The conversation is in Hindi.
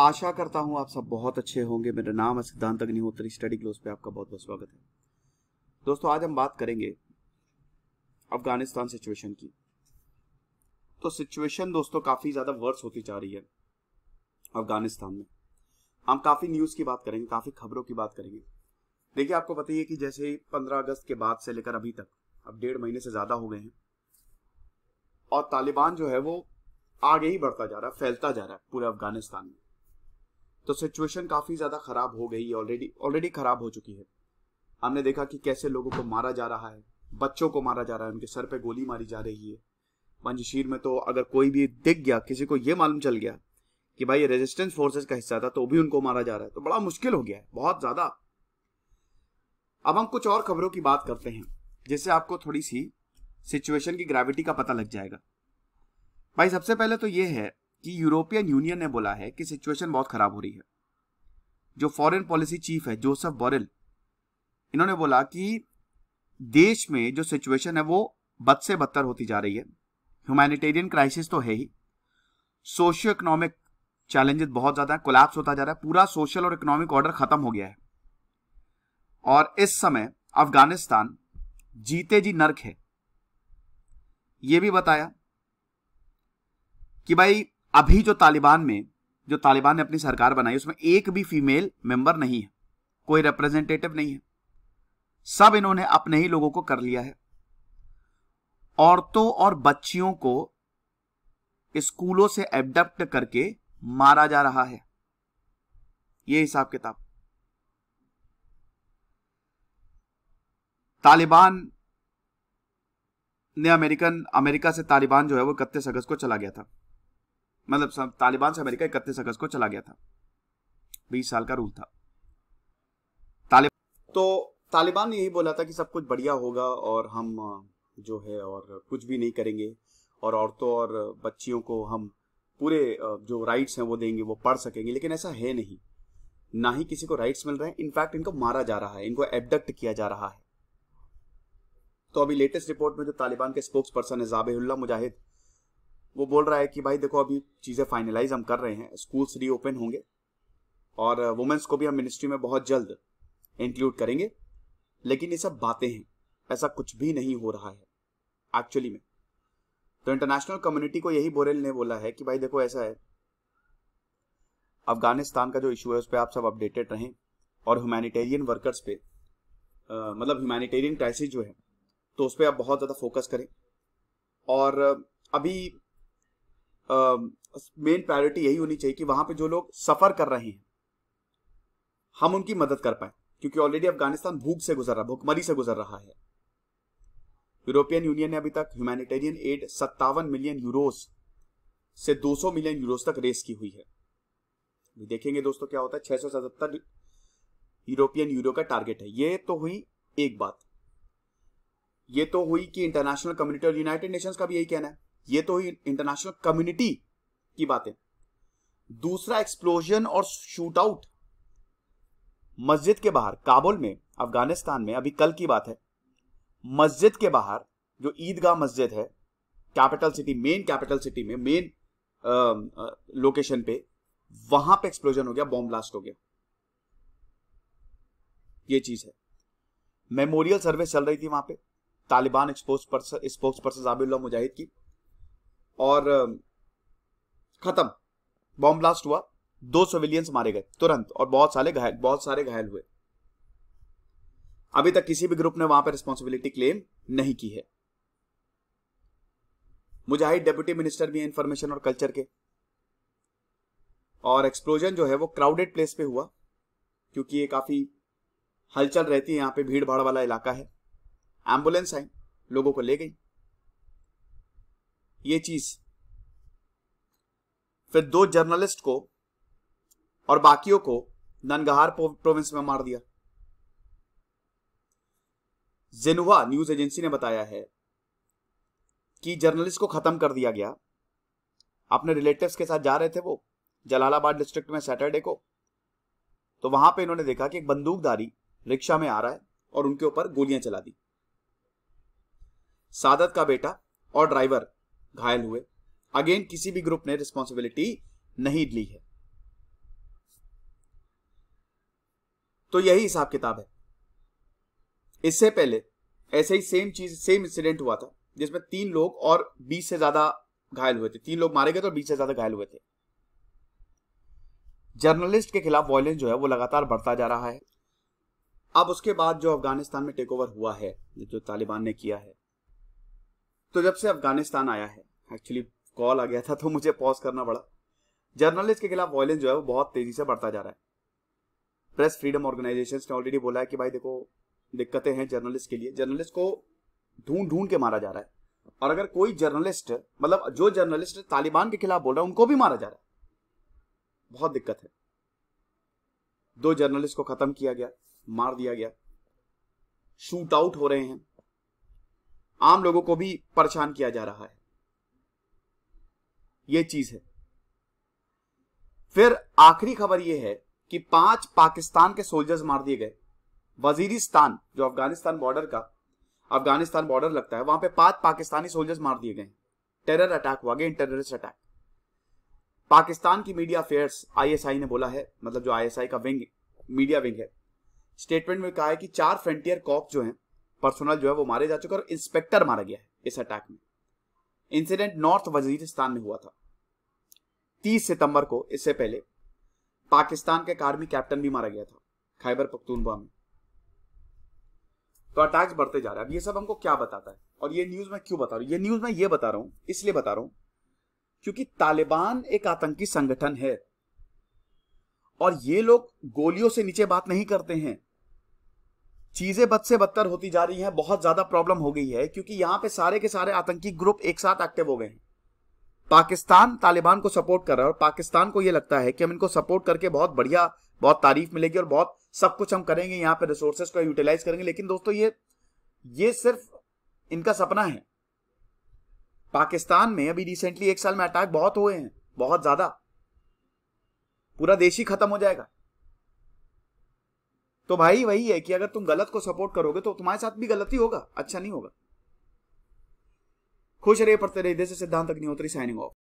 आशा करता हूं आप सब बहुत अच्छे होंगे मेरा नाम है सिद्धांत अग्निहोत्री स्टडी क्लोज पे आपका बहुत बहुत स्वागत है दोस्तों आज हम बात करेंगे अफगानिस्तान सिचुएशन की तो सिचुएशन दोस्तों काफ़ी ज़्यादा वर्स होती जा रही है अफगानिस्तान में हम काफ़ी न्यूज़ की बात करेंगे काफ़ी खबरों की बात करेंगे देखिए आपको पता ही है कि जैसे ही पंद्रह अगस्त के बाद से लेकर अभी तक अब डेढ़ महीने से ज़्यादा हो गए हैं और तालिबान जो है वो आगे ही बढ़ता जा रहा है फैलता जा रहा है पूरे अफगानिस्तान में तो सिचुएशन काफी ज्यादा खराब हो गई ऑलरेडी ऑलरेडी खराब हो चुकी है हमने देखा कि कैसे लोगों को मारा जा रहा है बच्चों को मारा जा रहा है उनके सर पे गोली मारी जा रही है पंजशीर में तो अगर कोई भी दिख गया किसी को ये मालूम चल गया कि भाई ये रेजिस्टेंस फोर्सेस का हिस्सा था तो भी उनको मारा जा रहा है तो बड़ा मुश्किल हो गया है बहुत ज्यादा अब हम कुछ और खबरों की बात करते हैं जिससे आपको थोड़ी सी सिचुएशन की ग्रेविटी का पता लग जाएगा भाई सबसे पहले तो ये है कि यूरोपियन यूनियन ने बोला है कि सिचुएशन बहुत खराब हो रही है जो फॉरेन पॉलिसी चीफ है जोसेफ बोरेल इन्होंने बोला कि देश में जो सिचुएशन है वो बद से बदतर होती जा रही है ह्यूमैनिटेरियन क्राइसिस तो है ही सोशियो इकोनॉमिक चैलेंजेस बहुत ज्यादा है कोलैप्स होता जा रहा है पूरा सोशल और इकोनॉमिक ऑर्डर खत्म हो गया है और इस समय अफगानिस्तान जीते जी नर्क है यह भी बताया कि भाई अभी जो तालिबान में जो तालिबान ने अपनी सरकार बनाई उसमें एक भी फीमेल मेंबर नहीं है कोई रिप्रेजेंटेटिव नहीं है सब इन्होंने अपने ही लोगों को कर लिया है औरतों और बच्चियों को स्कूलों से एडप्ट करके मारा जा रहा है ये हिसाब किताब तालिबान ने अमेरिकन अमेरिका से तालिबान जो है वो इकतीस अगस्त को चला गया था मतलब तालिबान से अमेरिका इकतीस अगस्त को चला गया था बीस साल का रूल था तालिबान तो तालिबान ने यही बोला था कि सब कुछ बढ़िया होगा और हम जो है और कुछ भी नहीं करेंगे और औरतों और बच्चियों को हम पूरे जो राइट्स हैं वो देंगे वो पढ़ सकेंगे लेकिन ऐसा है नहीं ना ही किसी को राइट्स मिल रहे हैं इनफैक्ट इनको मारा जा रहा है इनको एबडक्ट किया जा रहा है तो अभी लेटेस्ट रिपोर्ट में जो तालिबान के स्पोक्स पर्सन है जाबेहुल्ला मुजाहिद वो बोल रहा है कि भाई देखो अभी चीज़ें फाइनलाइज हम कर रहे हैं स्कूल्स रीओपन होंगे और वुमेन्स uh, को भी हम मिनिस्ट्री में बहुत जल्द इंक्लूड करेंगे लेकिन ये सब बातें हैं ऐसा कुछ भी नहीं हो रहा है एक्चुअली में तो इंटरनेशनल कम्युनिटी को यही बोरेल ने बोला है कि भाई देखो ऐसा है अफगानिस्तान का जो इशू है उस पर आप सब अपडेटेड रहें और ह्यूमैनिटेरियन वर्कर्स पे आ, uh, मतलब ह्यूमैनिटेरियन क्राइसिस जो है तो उस पर आप बहुत ज़्यादा फोकस करें और uh, अभी मेन प्रायोरिटी यही होनी चाहिए कि वहां पे जो लोग सफर कर रहे हैं हम उनकी मदद कर पाए क्योंकि ऑलरेडी अफगानिस्तान भूख से गुजर रहा है भूखमरी से गुजर रहा है यूरोपियन यूनियन ने अभी तक ह्यूमैनिटेरियन एड सत्तावन मिलियन यूरोस से 200 मिलियन यूरोस तक रेस की हुई है देखेंगे दोस्तों क्या होता है छह यूरोपियन यूरो का टारगेट है ये तो हुई एक बात ये तो हुई कि इंटरनेशनल कम्युनिटी और यूनाइटेड नेशंस का भी यही कहना है ये तो इंटरनेशनल कम्युनिटी की बातें दूसरा एक्सप्लोजन और शूटआउट मस्जिद के बाहर काबुल में अफगानिस्तान में अभी कल की बात है मस्जिद के बाहर जो ईदगाह मस्जिद है capital city main capital city में मेन लोकेशन पे वहां पे एक्सप्लोजन हो गया बॉम्ब ब्लास्ट हो गया ये चीज है मेमोरियल सर्वे चल रही थी वहां पे Taliban expose person spokesperson Zabiullah Mujahid की और खत्म बॉम्ब ब्लास्ट हुआ दो सिविलियंस मारे गए तुरंत और बहुत सारे घायल बहुत सारे घायल हुए अभी तक किसी भी ग्रुप ने वहां पर रिस्पॉन्सिबिलिटी क्लेम नहीं की है मुजाहिद डेप्यूटी मिनिस्टर भी है इंफॉर्मेशन और कल्चर के और एक्सप्लोजन जो है वो क्राउडेड प्लेस पे हुआ क्योंकि ये काफी हलचल रहती है यहाँ पे भीड़ भाड़ वाला इलाका है एम्बुलेंस आई लोगों को ले गई ये चीज फिर दो जर्नलिस्ट को और बाकियों को ननगहार प्रोविंस में मार दिया जेनुआ न्यूज एजेंसी ने बताया है कि जर्नलिस्ट को खत्म कर दिया गया अपने रिलेटिव्स के साथ जा रहे थे वो जलालाबाद डिस्ट्रिक्ट में सैटरडे को तो वहां पे इन्होंने देखा कि एक बंदूकधारी रिक्शा में आ रहा है और उनके ऊपर गोलियां चला दी सादत का बेटा और ड्राइवर घायल हुए अगेन किसी भी ग्रुप ने रिस्पॉन्सिबिलिटी नहीं ली है तो यही हिसाब किताब है इससे पहले ऐसे ही सेम चीज सेम इंसिडेंट हुआ था जिसमें तीन लोग और बीस से ज्यादा घायल हुए थे तीन लोग मारे गए थे और बीस से ज्यादा घायल हुए थे जर्नलिस्ट के खिलाफ वॉयलेंस जो है वो लगातार बढ़ता जा रहा है अब उसके बाद जो अफगानिस्तान में टेक ओवर हुआ है जो तालिबान ने किया है तो जब से अफगानिस्तान आया है एक्चुअली कॉल आ गया था तो मुझे पॉज करना पड़ा जर्नलिस्ट के खिलाफ वॉयलेंस जो है वो बहुत तेजी से बढ़ता जा रहा है प्रेस फ्रीडम ऑर्गेनाइजेशन ने ऑलरेडी बोला है कि भाई देखो दिक्कतें हैं जर्नलिस्ट के लिए जर्नलिस्ट को ढूंढ ढूंढ के मारा जा रहा है और अगर कोई जर्नलिस्ट मतलब जो जर्नलिस्ट तालिबान के खिलाफ बोल रहा है उनको भी मारा जा रहा है बहुत दिक्कत है दो जर्नलिस्ट को खत्म किया गया मार दिया गया शूट आउट हो रहे हैं आम लोगों को भी परेशान किया जा रहा है ये चीज है फिर आखिरी खबर यह है कि पांच पाकिस्तान के सोल्जर्स मार दिए गए वजीरिस्तान जो अफगानिस्तान बॉर्डर का अफगानिस्तान बॉर्डर लगता है वहां पे पांच पाकिस्तानी सोल्जर्स मार दिए गए टेरर अटैक हुआ अगेन टेररिस्ट अटैक पाकिस्तान की मीडिया अफेयर्स आईएसआई ने बोला है मतलब जो आईएसआई का विंग मीडिया विंग है स्टेटमेंट में कहा है कि चार फ्रंटियर कॉप जो है पर्सोनल जो है वो मारे जा चुके और इंस्पेक्टर मारा गया है इस अटैक में इंसिडेंट नॉर्थ वजीरिस्तान में हुआ था 30 सितंबर को इससे पहले पाकिस्तान के आर्मी कैप्टन भी मारा गया था खैबर पख्तूनवा में तो अटैक्स बढ़ते जा रहे हैं अब ये सब हमको क्या बताता है और ये न्यूज मैं क्यों बता रहा हूं ये न्यूज मैं ये बता रहा हूं इसलिए बता रहा हूं क्योंकि तालिबान एक आतंकी संगठन है और ये लोग गोलियों से नीचे बात नहीं करते हैं चीजें बद से बदतर होती जा रही हैं बहुत ज्यादा प्रॉब्लम हो गई है क्योंकि यहाँ पे सारे के सारे आतंकी ग्रुप एक साथ एक्टिव हो गए हैं पाकिस्तान तालिबान को सपोर्ट कर रहा है और पाकिस्तान को यह लगता है कि हम इनको सपोर्ट करके बहुत बढ़िया बहुत तारीफ मिलेगी और बहुत सब कुछ हम करेंगे यहाँ पे रिसोर्सेज को यूटिलाइज करेंगे लेकिन दोस्तों ये ये सिर्फ इनका सपना है पाकिस्तान में अभी रिसेंटली एक साल में अटैक बहुत हुए हैं बहुत ज्यादा पूरा देश ही खत्म हो जाएगा तो भाई वही है कि अगर तुम गलत को सपोर्ट करोगे तो तुम्हारे साथ भी गलत ही होगा अच्छा नहीं होगा खुश रहे पढ़ते रहे जैसे सिद्धांत अग्निहोत्री साइनिंग ऑफ